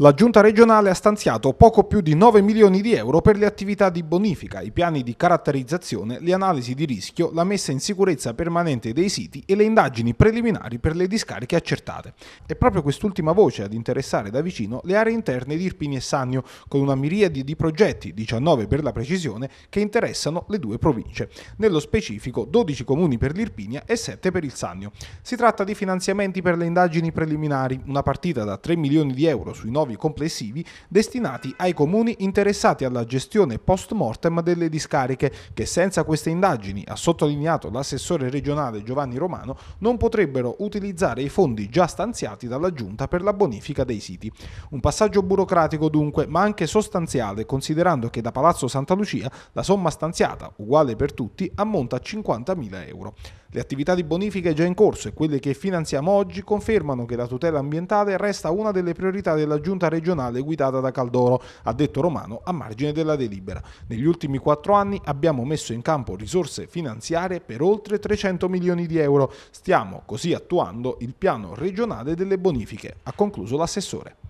La giunta regionale ha stanziato poco più di 9 milioni di euro per le attività di bonifica, i piani di caratterizzazione, le analisi di rischio, la messa in sicurezza permanente dei siti e le indagini preliminari per le discariche accertate. È proprio quest'ultima voce ad interessare da vicino le aree interne di Irpini e Sannio, con una miriade di progetti, 19 per la precisione, che interessano le due province. Nello specifico 12 comuni per l'Irpinia e 7 per il Sannio. Si tratta di finanziamenti per le indagini preliminari, una partita da 3 milioni di euro sui 9 ritrovi complessivi destinati ai comuni interessati alla gestione post mortem delle discariche che senza queste indagini, ha sottolineato l'assessore regionale Giovanni Romano, non potrebbero utilizzare i fondi già stanziati dalla Giunta per la bonifica dei siti. Un passaggio burocratico dunque, ma anche sostanziale, considerando che da Palazzo Santa Lucia la somma stanziata, uguale per tutti, ammonta a 50.000 euro. Le attività di bonifica già in corso e quelle che finanziamo oggi confermano che la tutela ambientale resta una delle priorità della Giunta giunta regionale guidata da Caldoro, ha detto Romano a margine della delibera. Negli ultimi quattro anni abbiamo messo in campo risorse finanziarie per oltre 300 milioni di euro. Stiamo così attuando il piano regionale delle bonifiche, ha concluso l'assessore.